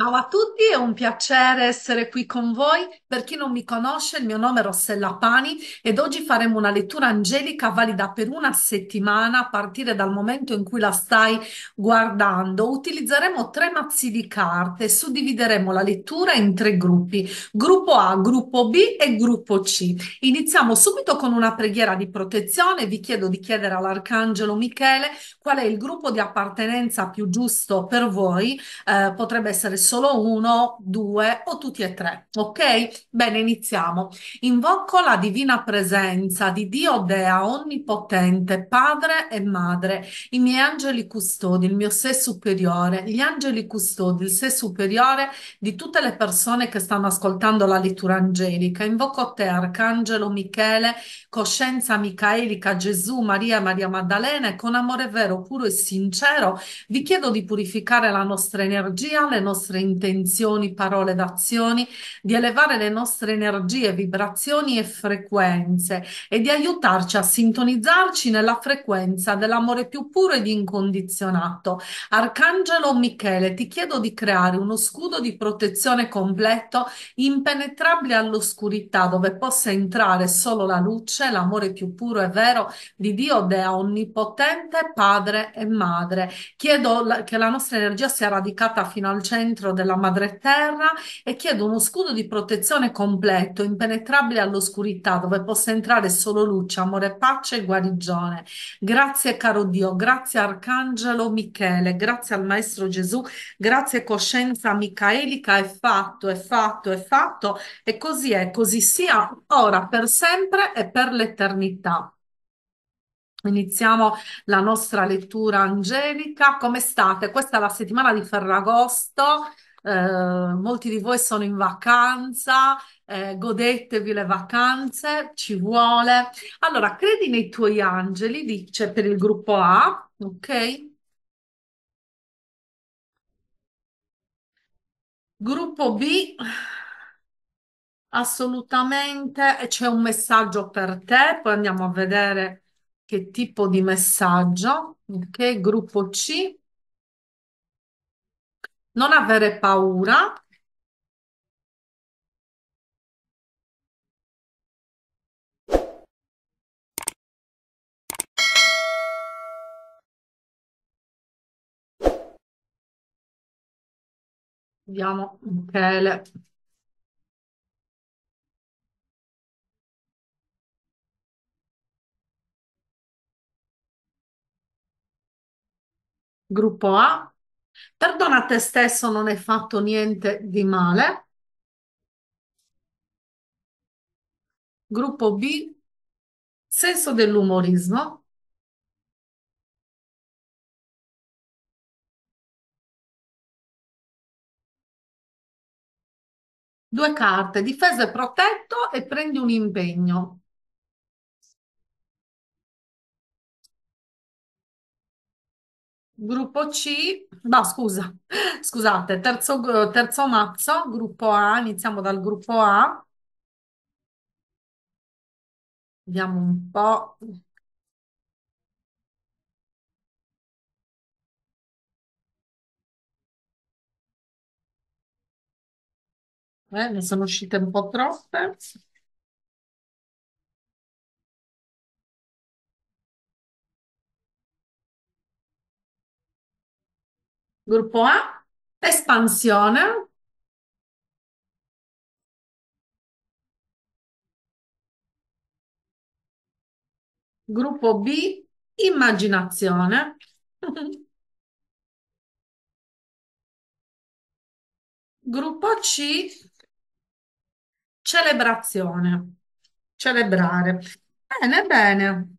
Ciao a tutti, è un piacere essere qui con voi. Per chi non mi conosce, il mio nome è Rossella Pani ed oggi faremo una lettura angelica valida per una settimana a partire dal momento in cui la stai guardando. Utilizzeremo tre mazzi di carte, e suddivideremo la lettura in tre gruppi, gruppo A, gruppo B e gruppo C. Iniziamo subito con una preghiera di protezione. Vi chiedo di chiedere all'Arcangelo Michele qual è il gruppo di appartenenza più giusto per voi. Eh, potrebbe essere solo uno, due o tutti e tre. Ok? Bene, iniziamo. Invoco la divina presenza di Dio Dea Onnipotente, Padre e Madre, i miei angeli custodi, il mio sé superiore, gli angeli custodi, il sé superiore di tutte le persone che stanno ascoltando la lettura angelica. Invoco te, Arcangelo Michele, coscienza micaelica, Gesù, Maria, Maria Maddalena, e con amore vero, puro e sincero vi chiedo di purificare la nostra energia, le nostre nostre intenzioni, parole ed azioni, di elevare le nostre energie, vibrazioni e frequenze e di aiutarci a sintonizzarci nella frequenza dell'amore più puro ed incondizionato. Arcangelo Michele, ti chiedo di creare uno scudo di protezione completo, impenetrabile all'oscurità, dove possa entrare solo la luce, l'amore più puro e vero di Dio, Dea Onnipotente, Padre e Madre. Chiedo che la nostra energia sia radicata fino al centro centro della madre terra e chiedo uno scudo di protezione completo, impenetrabile all'oscurità, dove possa entrare solo luce, amore, pace e guarigione. Grazie caro Dio, grazie Arcangelo Michele, grazie al Maestro Gesù, grazie coscienza micaelica, è fatto, è fatto, è fatto e così è, così sia, ora, per sempre e per l'eternità. Iniziamo la nostra lettura angelica. Come state? Questa è la settimana di Ferragosto. Eh, molti di voi sono in vacanza, eh, godetevi le vacanze, ci vuole. Allora, credi nei tuoi angeli, dice per il gruppo A, ok? Gruppo B, assolutamente, c'è un messaggio per te, poi andiamo a vedere che tipo di messaggio, ok? Gruppo C, non avere paura. Vediamo Michele. Gruppo A. Perdona a te stesso, non hai fatto niente di male. Gruppo B. Senso dell'umorismo. Due carte, difesa e protetto e prendi un impegno. Gruppo C, no, scusa, scusate, terzo, terzo mazzo, gruppo A, iniziamo dal gruppo A, vediamo un po'. Eh, ne sono uscite un po' troppe. Gruppo A, espansione, Gruppo B, immaginazione. Gruppo C, celebrazione. Celebrare. Bene, bene.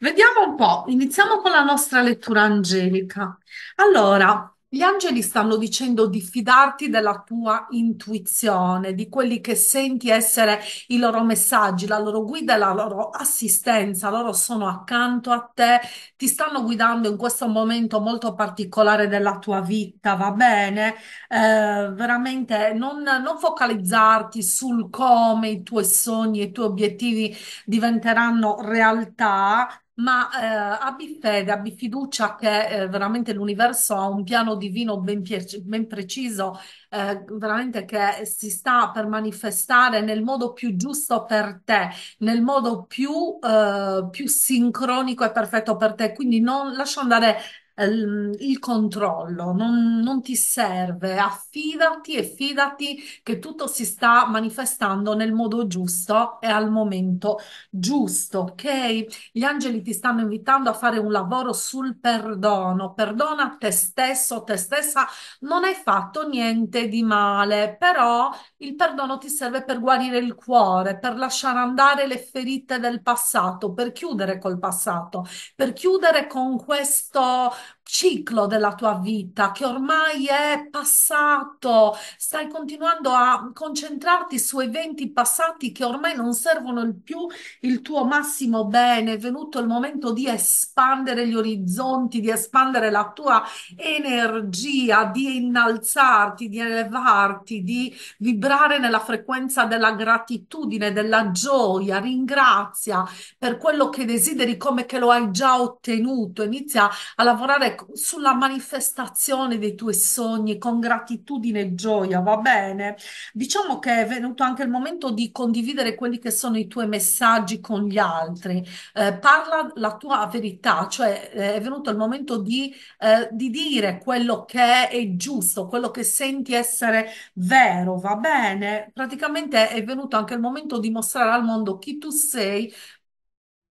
Vediamo un po', iniziamo con la nostra lettura angelica. Allora, gli angeli stanno dicendo di fidarti della tua intuizione, di quelli che senti essere i loro messaggi, la loro guida e la loro assistenza. Loro sono accanto a te, ti stanno guidando in questo momento molto particolare della tua vita, va bene? Eh, veramente non, non focalizzarti sul come i tuoi sogni e i tuoi obiettivi diventeranno realtà ma eh, abbi fede, abbi fiducia che eh, veramente l'universo ha un piano divino ben, ben preciso, eh, veramente che si sta per manifestare nel modo più giusto per te, nel modo più, eh, più sincronico e perfetto per te. Quindi non lascia andare Ehm, il controllo, non, non ti serve, affidati e fidati che tutto si sta manifestando nel modo giusto e al momento giusto, ok? Gli angeli ti stanno invitando a fare un lavoro sul perdono, perdona te stesso, te stessa, non hai fatto niente di male, però il perdono ti serve per guarire il cuore, per lasciare andare le ferite del passato, per chiudere col passato, per chiudere con questo ciclo della tua vita che ormai è passato, stai continuando a concentrarti su eventi passati che ormai non servono più il tuo massimo bene, è venuto il momento di espandere gli orizzonti, di espandere la tua energia, di innalzarti, di elevarti, di vibrare nella frequenza della gratitudine, della gioia, ringrazia per quello che desideri come che lo hai già ottenuto, inizia a lavorare lavorare ecco, sulla manifestazione dei tuoi sogni con gratitudine e gioia, va bene? Diciamo che è venuto anche il momento di condividere quelli che sono i tuoi messaggi con gli altri. Eh, parla la tua verità, cioè eh, è venuto il momento di, eh, di dire quello che è giusto, quello che senti essere vero, va bene? Praticamente è venuto anche il momento di mostrare al mondo chi tu sei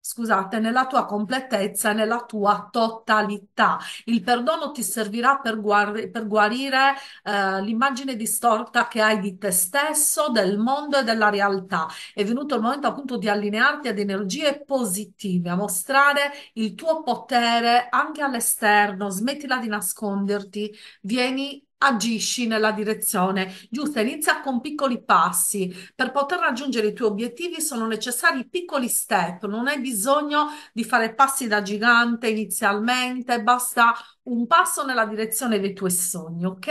scusate, nella tua completezza, nella tua totalità. Il perdono ti servirà per, guar- per guarire eh, l'immagine distorta che hai di te stesso, del mondo e della realtà. È venuto il momento appunto di allinearti ad energie positive, a mostrare il tuo potere anche all'esterno, smettila di nasconderti, vieni agisci nella direzione giusta, inizia con piccoli passi. Per poter raggiungere i tuoi obiettivi sono necessari piccoli step, non hai bisogno di fare passi da gigante inizialmente, basta un passo nella direzione dei tuoi sogni, ok?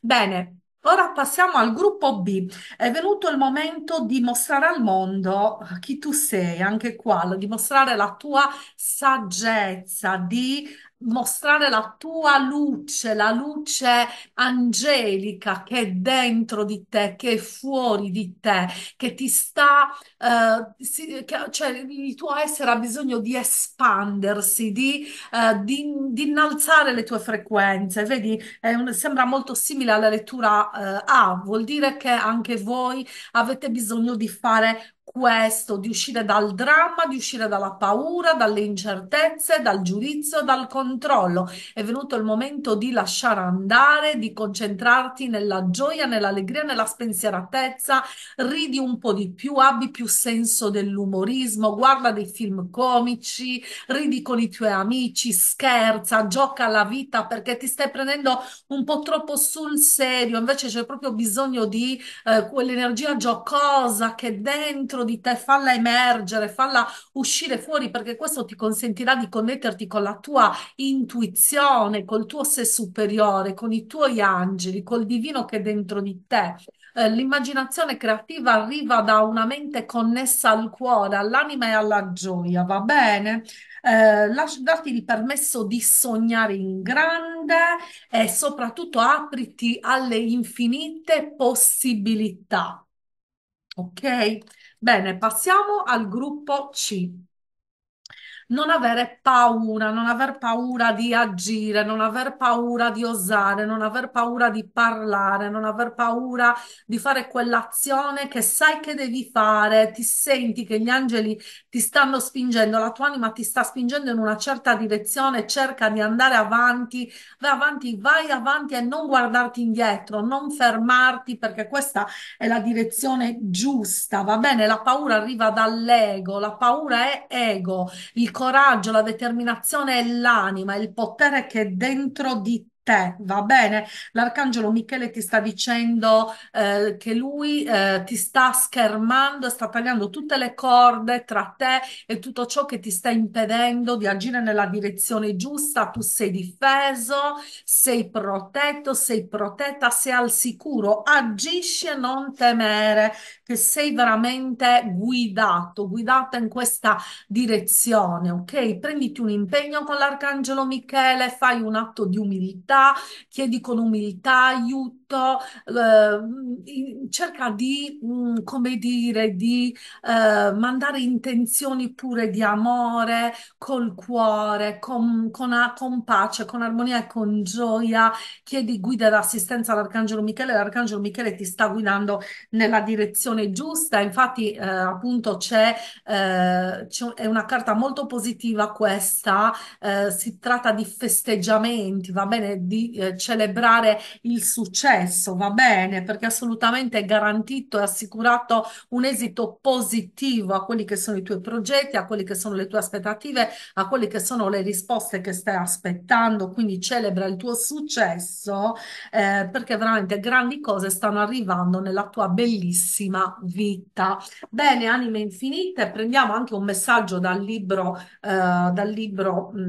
Bene. Ora passiamo al gruppo B. È venuto il momento di mostrare al mondo chi tu sei, anche qua, di mostrare la tua saggezza, di mostrare la tua luce, la luce angelica che è dentro di te, che è fuori di te, che ti sta, eh, si, che, cioè il tuo essere ha bisogno di espandersi, di, eh, di, di innalzare le tue frequenze. Vedi, un, sembra molto simile alla lettura eh, A, vuol dire che anche voi avete bisogno di fare questo, di uscire dal dramma, di uscire dalla paura, dalle incertezze, dal giudizio, dal controllo. È venuto il momento di lasciare andare, di concentrarti nella gioia, nell'allegria, nella spensieratezza, ridi un po' di più, abbi più senso dell'umorismo, guarda dei film comici, ridi con i tuoi amici, scherza, gioca alla vita perché ti stai prendendo un po' troppo sul serio, invece c'è proprio bisogno di eh, quell'energia giocosa che dentro dentro di te, falla emergere, falla uscire fuori perché questo ti consentirà di connetterti con la tua intuizione, col tuo sé superiore, con i tuoi angeli, col divino che è dentro di te. Eh, l'immaginazione creativa arriva da una mente connessa al cuore, all'anima e alla gioia, va bene? Eh, lasci, dati il permesso di sognare in grande e soprattutto apriti alle infinite possibilità. Ok? Bene, passiamo al gruppo C non avere paura, non aver paura di agire, non aver paura di osare, non aver paura di parlare, non aver paura di fare quell'azione che sai che devi fare, ti senti che gli angeli ti stanno spingendo, la tua anima ti sta spingendo in una certa direzione, cerca di andare avanti, vai avanti, vai avanti e non guardarti indietro, non fermarti perché questa è la direzione giusta, va bene? La paura arriva dall'ego, la paura è ego, il coraggio, la determinazione e l'anima, il potere che è dentro di te, va bene? L'arcangelo Michele ti sta dicendo eh, che lui eh, ti sta schermando, sta tagliando tutte le corde tra te e tutto ciò che ti sta impedendo di agire nella direzione giusta. Tu sei difeso, sei protetto, sei protetta, sei al sicuro. Agisci e non temere, che sei veramente guidato, guidata in questa direzione, ok? Prenditi un impegno con l'arcangelo Michele, fai un atto di umiltà difficoltà, chiedi con umiltà aiuto tutto, eh, cerca di, mh, mm, come dire, di eh, mandare intenzioni pure di amore col cuore, con, con, con pace, con armonia e con gioia. Chiedi guida ed assistenza all'Arcangelo Michele, l'Arcangelo Michele ti sta guidando nella direzione giusta. Infatti, eh, appunto, c'è, eh, c'è- è una carta molto positiva questa, eh, si tratta di festeggiamenti, va bene, di eh, celebrare il successo successo, va bene, perché assolutamente è garantito e assicurato un esito positivo a quelli che sono i tuoi progetti, a quelle che sono le tue aspettative, a quelle che sono le risposte che stai aspettando. Quindi celebra il tuo successo eh, perché veramente grandi cose stanno arrivando nella tua bellissima vita. Bene, anime infinite, prendiamo anche un messaggio dal libro, eh, dal libro mh,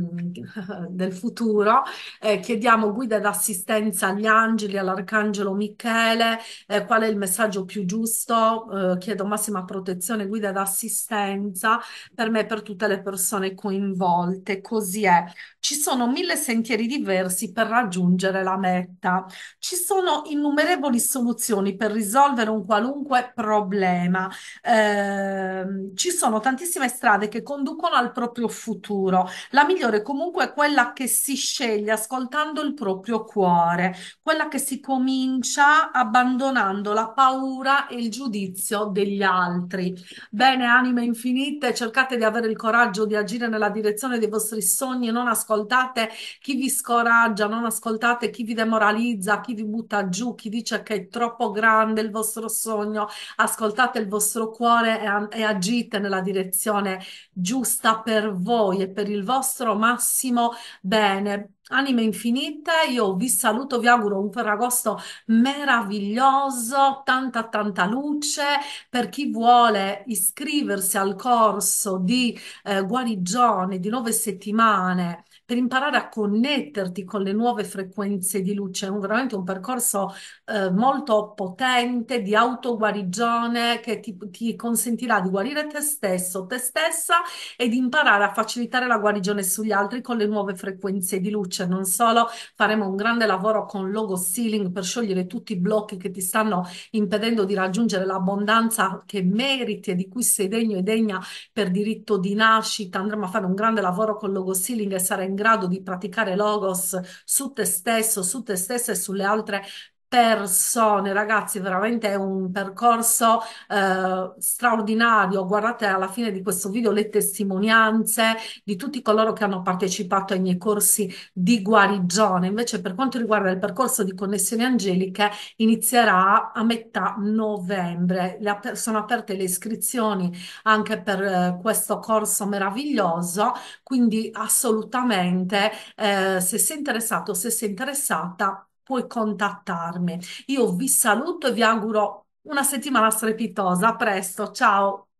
mm, del futuro. Eh, chiediamo guida ed assistenza agli angeli, all'arcangelo Arcangelo Michele, eh, qual è il messaggio più giusto, eh, chiedo massima protezione, guida ed assistenza per me e per tutte le persone coinvolte, così è. Ci sono mille sentieri diversi per raggiungere la meta, ci sono innumerevoli soluzioni per risolvere un qualunque problema, eh, ci sono tantissime strade che conducono al proprio futuro, la migliore comunque è quella che si sceglie ascoltando il proprio cuore, quella che si comunica comincia abbandonando la paura e il giudizio degli altri. Bene, anime infinite, cercate di avere il coraggio di agire nella direzione dei vostri sogni, non ascoltate chi vi scoraggia, non ascoltate chi vi demoralizza, chi vi butta giù, chi dice che è troppo grande il vostro sogno, ascoltate il vostro cuore e, e agite nella direzione giusta per voi e per il vostro massimo bene Anime infinite, io vi saluto, vi auguro un Ferragosto meraviglioso, tanta tanta luce. Per chi vuole iscriversi al corso di eh, guarigione di nove settimane per imparare a connetterti con le nuove frequenze di luce. È un, veramente un percorso eh, molto potente di autoguarigione che ti, ti consentirà di guarire te stesso, te stessa e di imparare a facilitare la guarigione sugli altri con le nuove frequenze di luce. Non solo faremo un grande lavoro con logo ceiling per sciogliere tutti i blocchi che ti stanno impedendo di raggiungere l'abbondanza che meriti e di cui sei degno e degna per diritto di nascita. Andremo a fare un grande lavoro con logo ceiling e sarai in grado grado di praticare logos su te stesso, su te stessa e sulle altre persone, ragazzi, veramente è un percorso eh, straordinario. Guardate alla fine di questo video le testimonianze di tutti coloro che hanno partecipato ai miei corsi di guarigione. Invece, per quanto riguarda il percorso di connessioni angeliche, inizierà a metà novembre. Le, sono aperte le iscrizioni anche per eh, questo corso meraviglioso. Quindi, assolutamente, eh, se sei interessato, o se sei interessata, puoi contattarmi. Io vi saluto e vi auguro una settimana strepitosa. A presto, ciao!